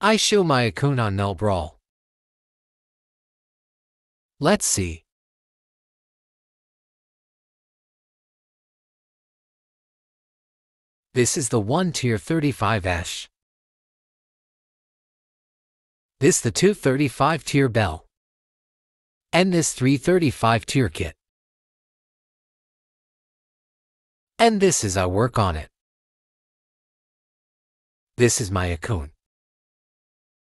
I show my akun on Nell Brawl. Let's see. This is the 1 tier 35 ash. This the 235 tier bell. And this 335 tier kit. And this is I work on it. This is my akun.